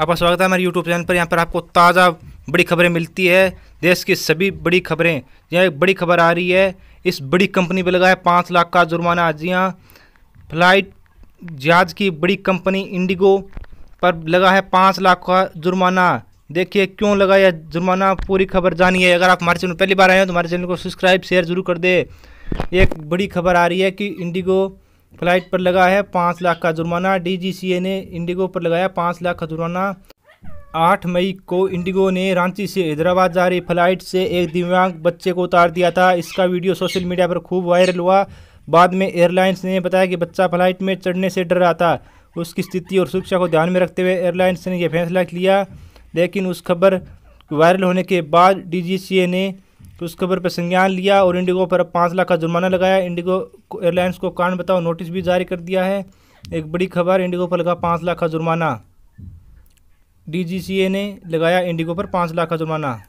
आपका स्वागत है हमारे यूट्यूब चैनल पर यहाँ पर आपको ताज़ा बड़ी खबरें मिलती है देश की सभी बड़ी खबरें यहाँ एक बड़ी खबर आ रही है इस बड़ी कंपनी पर लगा है पाँच लाख का जुर्माना आज यहाँ फ्लाइट जहाज की बड़ी कंपनी इंडिगो पर लगा है पाँच लाख का जुर्माना देखिए क्यों लगा यह जुर्माना पूरी खबर जानिए अगर आप हमारे चैनल पहली बार आए हो तो हमारे चैनल को सब्सक्राइब शेयर जरूर कर दे एक बड़ी खबर आ रही है कि इंडिगो फ्लाइट पर लगा है पाँच लाख का जुर्माना डीजीसीए ने इंडिगो पर लगाया पाँच लाख का जुर्माना आठ मई को इंडिगो ने रांची से हैदराबाद जा रही फ्लाइट से एक दिव्यांग बच्चे को उतार दिया था इसका वीडियो सोशल मीडिया पर खूब वायरल हुआ बाद में एयरलाइंस ने बताया कि बच्चा फ्लाइट में चढ़ने से डर रहा था उसकी स्थिति और सुरक्षा को ध्यान में रखते हुए एयरलाइंस ने यह फैसला लिया लेकिन उस खबर वायरल होने के बाद डी ने तो इस खबर पर संज्ञान लिया और इंडिगो पर पाँच लाख का जुर्माना लगाया इंडिगो एयरलाइंस को कारण बताओ नोटिस भी जारी कर दिया है एक बड़ी खबर इंडिगो पर लगा पाँच लाख का जुर्माना डी ने लगाया इंडिगो पर पाँच लाख का जुर्माना